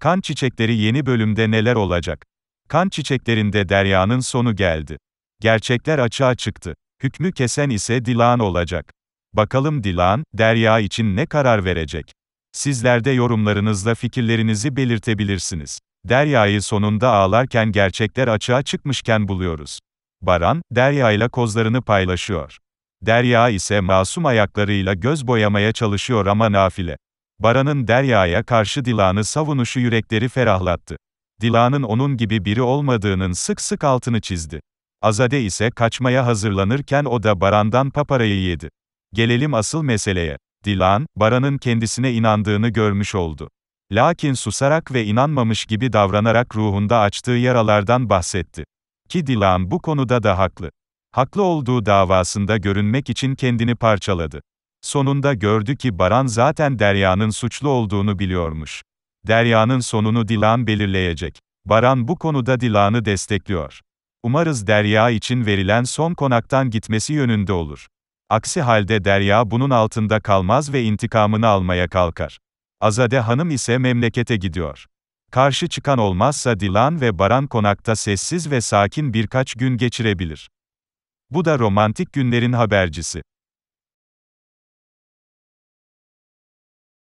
Kan Çiçekleri yeni bölümde neler olacak? Kan çiçeklerinde deryanın sonu geldi. Gerçekler açığa çıktı. Hükmü kesen ise Dilan olacak. Bakalım Dilan, derya için ne karar verecek? Sizler de yorumlarınızla fikirlerinizi belirtebilirsiniz. Derya'yı sonunda ağlarken gerçekler açığa çıkmışken buluyoruz. Baran, Derya ile kozlarını paylaşıyor. Derya ise masum ayaklarıyla göz boyamaya çalışıyor ama nafile. Baran'ın Derya'ya karşı Dilan'ı savunuşu yürekleri ferahlattı. Dilan'ın onun gibi biri olmadığının sık sık altını çizdi. Azade ise kaçmaya hazırlanırken o da Baran'dan paparayı yedi. Gelelim asıl meseleye. Dilan, Baran'ın kendisine inandığını görmüş oldu. Lakin susarak ve inanmamış gibi davranarak ruhunda açtığı yaralardan bahsetti. Ki Dilan bu konuda da haklı. Haklı olduğu davasında görünmek için kendini parçaladı. Sonunda gördü ki Baran zaten Derya'nın suçlu olduğunu biliyormuş. Derya'nın sonunu Dilan belirleyecek. Baran bu konuda Dilan'ı destekliyor. Umarız Derya için verilen son konaktan gitmesi yönünde olur. Aksi halde Derya bunun altında kalmaz ve intikamını almaya kalkar. Azade Hanım ise memlekete gidiyor. Karşı çıkan olmazsa Dilan ve Baran konakta sessiz ve sakin birkaç gün geçirebilir. Bu da romantik günlerin habercisi.